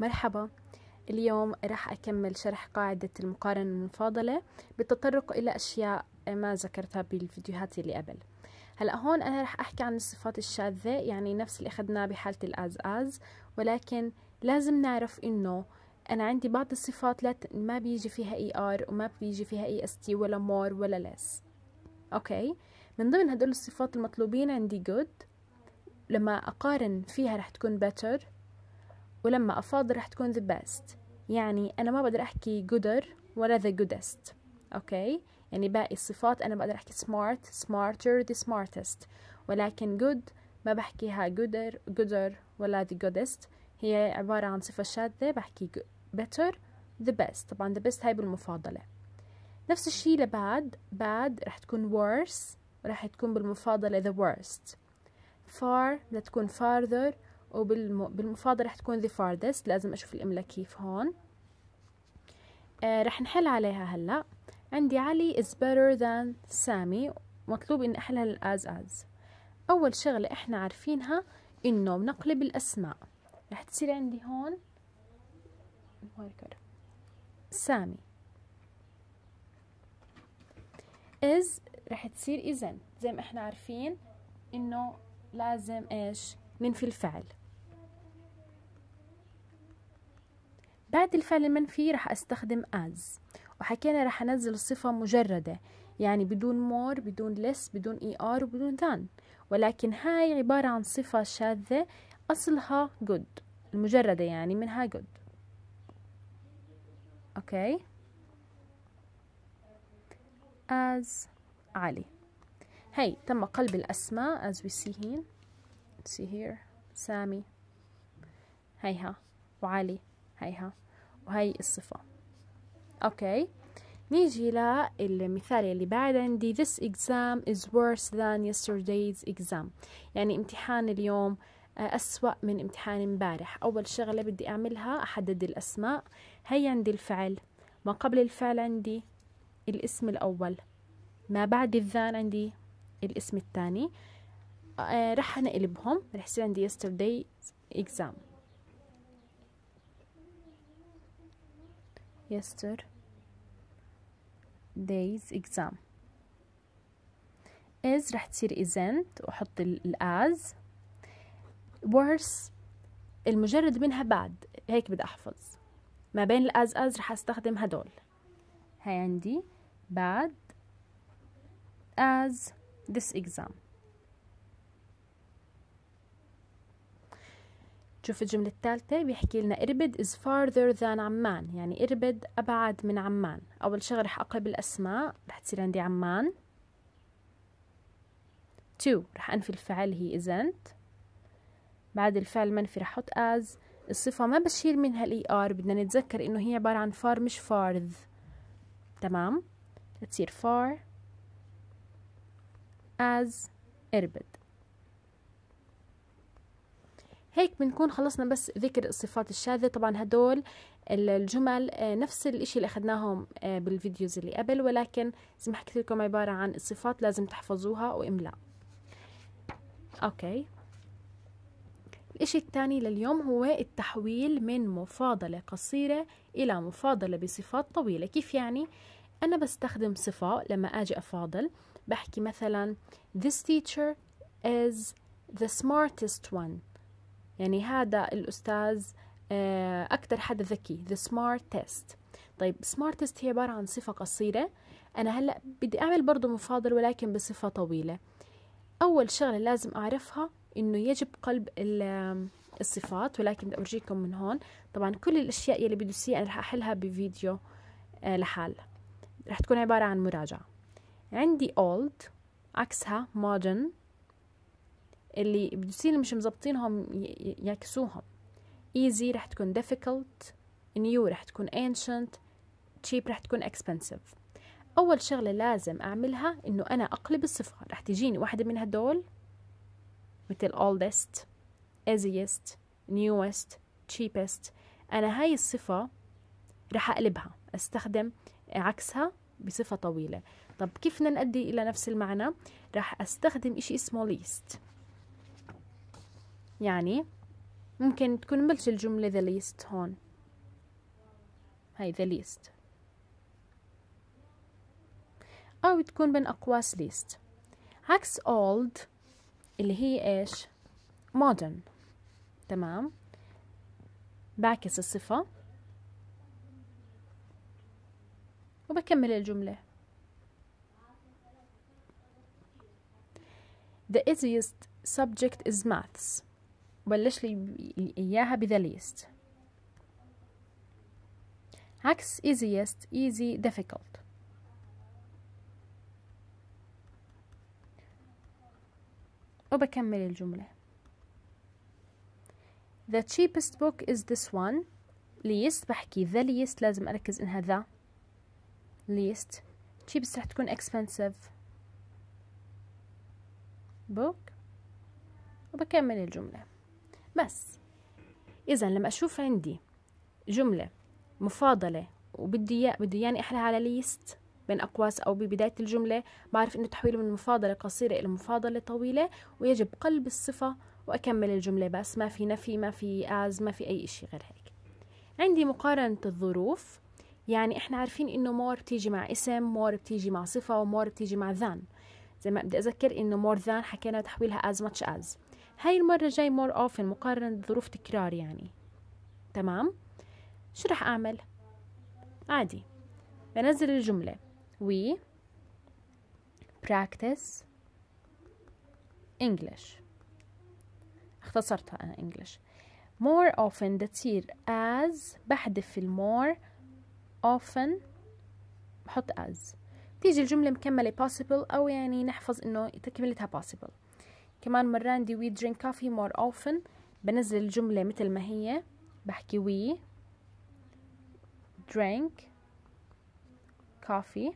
مرحبا اليوم راح أكمل شرح قاعدة المقارنة المفاضلة بالتطرق إلى أشياء ما ذكرتها بالفيديوهات اللي قبل هلا هون أنا راح أحكي عن الصفات الشاذة يعني نفس اللي أخذناه بحالة الأز أز ولكن لازم نعرف إنه أنا عندي بعض الصفات لا ما بيجي فيها إي آر وما بيجي فيها إي إس تي ولا مور ولا لس أوكي من ضمن هدول الصفات المطلوبين عندي جود لما أقارن فيها رح تكون better ولما أفاضل رح تكون the best يعني أنا ما بقدر أحكي gooder ولا the goodest أوكي يعني باقي الصفات أنا بقدر أحكي smart smarter the smartest ولكن good ما بحكيها gooder gooder ولا the goodest هي عبارة عن صفة شاذة بحكي better the best طبعا the best هاي بالمفاضلة نفس الشيء لباد bad رح تكون worse ورح تكون بالمفاضلة the worst far بدها تكون farther وبالمفاضل رح تكون the farthest لازم أشوف الاملة كيف هون آه رح نحل عليها هلأ عندي علي is better than سامي مطلوب إن أحلها للاز أز أول شغلة إحنا عارفينها إنه بنقلب الأسماء رح تصير عندي هون ماركر سامي is رح تصير إذن زي ما إحنا عارفين إنه لازم إيش ننفي الفعل بعد الفعل المنفي رح استخدم as وحكينا رح انزل الصفة مجردة يعني بدون more بدون less بدون er وبدون than ولكن هاي عبارة عن صفة شاذة أصلها good المجردة يعني منها good أوكي okay. as علي هاي تم قلب الأسماء as we see here see here سامي هيها وعلي هيها وهي الصفة أوكي نيجي للمثال اللي بعد عندي this exam is worse than yesterday's exam يعني امتحان اليوم آه، أسوأ من امتحان امبارح أول شغلة بدي أعملها أحدد الأسماء هي عندي الفعل ما قبل الفعل عندي الاسم الأول ما بعد الذان عندي الاسم الثاني آه، رح نقلبهم رح يصير عندي yesterday's exam yesterday's exam is رح تصير isn't وحط ال as worse المجرد منها بعد هيك بدي أحفظ ما بين ال as as رح أستخدم هدول هاي عندي بعد as this exam شوف الجملة الثالثة بيحكي لنا إربد is farther than عمان يعني إربد أبعد من عمان أول شغلة رح أقلب الأسماء رح تصير عندي عمان to رح أنفي الفعل هي isn't بعد الفعل منفي رح أحط as الصفة ما بشيل منها ال ER بدنا نتذكر إنه هي عبارة عن far مش farth تمام تصير far as إربد هيك بنكون خلصنا بس ذكر الصفات الشاذة طبعا هدول الجمل آه، نفس الاشي اللي اخدناهم آه، بالفيديوز اللي قبل ولكن زي ما حكيت لكم عبارة عن الصفات لازم تحفظوها واملاء اوكي الإشي الثاني لليوم هو التحويل من مفاضلة قصيرة إلى مفاضلة بصفات طويلة كيف يعني؟ أنا بستخدم صفة لما أجي أفاضل بحكي مثلا This teacher is the smartest one يعني هذا الأستاذ آه، أكثر حدا ذكي the smartest طيب smartest هي عبارة عن صفة قصيرة أنا هلأ بدي أعمل برضو مفاضل ولكن بصفة طويلة أول شغلة لازم أعرفها إنه يجب قلب الصفات ولكن بدي أورجيكم من هون طبعا كل الأشياء يلي بدو سي أنا رح أحلها بفيديو آه، لحال رح تكون عبارة عن مراجعة عندي old عكسها modern اللي السين مش مظبطينهم يعكسوهم easy رح تكون difficult new رح تكون ancient cheap رح تكون expensive أول شغلة لازم أعملها إنه أنا أقلب الصفة رح تجيني واحدة من هدول مثل oldest easiest newest cheapest أنا هاي الصفة رح أقلبها أستخدم عكسها بصفة طويلة طب كيف بدنا نأدي إلى نفس المعنى رح أستخدم إشي اسمه least يعني ممكن تكون بلش الجملة the least هون هاي the least أو تكون بين أقواس least عكس old اللي هي إيش modern تمام بعكس الصفة وبكمل الجملة The easiest subject is maths وبلش لي إياها بذا least عكس easiest easy difficult وبكمل الجملة The cheapest book is this one least بحكي the least لازم أركز إنها the least cheapest رح تكون expensive book وبكمل الجملة بس إذا لما أشوف عندي جملة مفاضلة وبدي إياه بدي إياني أحلها على ليست بين أقواس أو ببداية الجملة بعرف إنه تحويله من مفاضلة قصيرة إلى مفاضلة طويلة ويجب قلب الصفة وأكمل الجملة بس ما في نفي ما في آز ما في أي إشي غير هيك عندي مقارنة الظروف يعني إحنا عارفين إنه مور بتيجي مع اسم مور بتيجي مع صفة ومور بتيجي مع ذان زي ما بدي أذكر إنه مور ذان حكينا تحويلها از ماتش از هاي المرة جاي مور اوفن مقارنة بظروف تكرار يعني تمام شو رح اعمل عادي بنزل الجملة we practice English اختصرتها أنا English more often بتصير as بحذف المور often بحط as بتيجي الجملة مكملة possible أو يعني نحفظ إنه تكملتها possible كمان مران دي وي درينك كافي مور اوفن بنزل الجملة مثل ما هي بحكي وي درينك كافي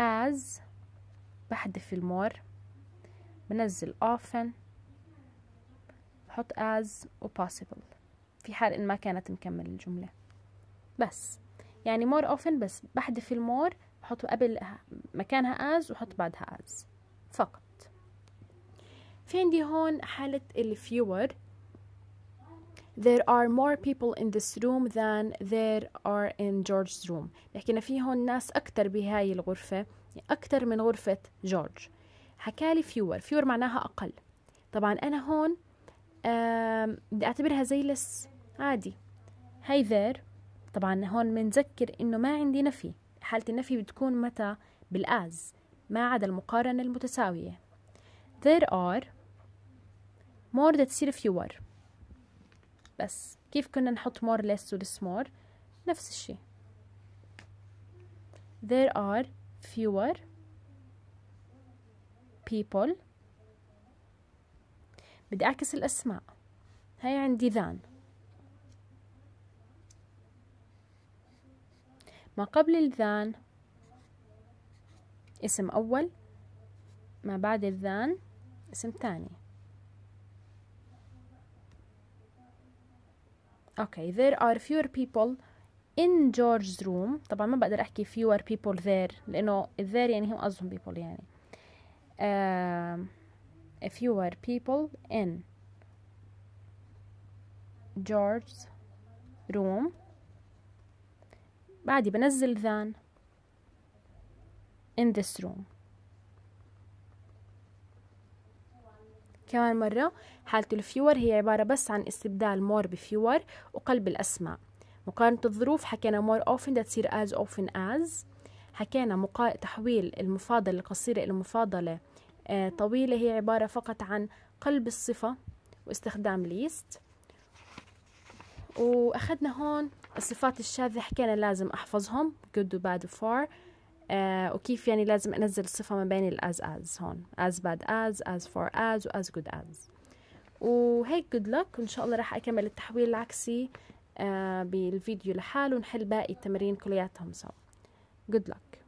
as بحذف المور بنزل often بحط as و possible في حال إن ما كانت مكمل الجملة بس يعني more often بس بحذف المور بحط قبل مكانها as وحط بعدها as فقط في عندي هون حالة الفيور There are more people in this room than there are in George's room حكينا في هون ناس أكتر بهاي الغرفة يعني أكتر من غرفة جورج حكالي fewer fewer معناها أقل طبعا أنا هون بدي أعتبرها زي لس عادي هاي there طبعا هون بنذكر إنه ما عندي نفي حالة النفي بتكون متى بالآز ما عدا المقارنة المتساوية there are more ده تصير fewer بس كيف كنا نحط more less و less more نفس الشيء there are fewer people بدي أعكس الأسماء هاي عندي than ما قبل الذان اسم أول ما بعد الذان اسم ثاني Okay, there are fewer people in George's room طبعا ما بقدر أحكي fewer people there لأنه there يعني هم قصدهم people يعني uh, fewer people in George's room بعدي بنزل ذان in this room كمان مرة حالة الفيور هي عبارة بس عن استبدال more بفيور وقلب الأسماء مقارنة الظروف حكينا more often تصير as often as حكينا مقا... تحويل المفاضلة القصيرة إلى مفاضلة آه طويلة هي عبارة فقط عن قلب الصفة واستخدام ليست وأخذنا هون الصفات الشاذة حكينا لازم أحفظهم good و bad و far آه وكيف يعني لازم أنزل الصفة ما بين الأز أز هون as bad as as فور as واز as good as وهيك good luck وإن شاء الله راح أكمل التحويل العكسي آه بالفيديو لحاله ونحل باقي التمارين كلياتهم سوا good luck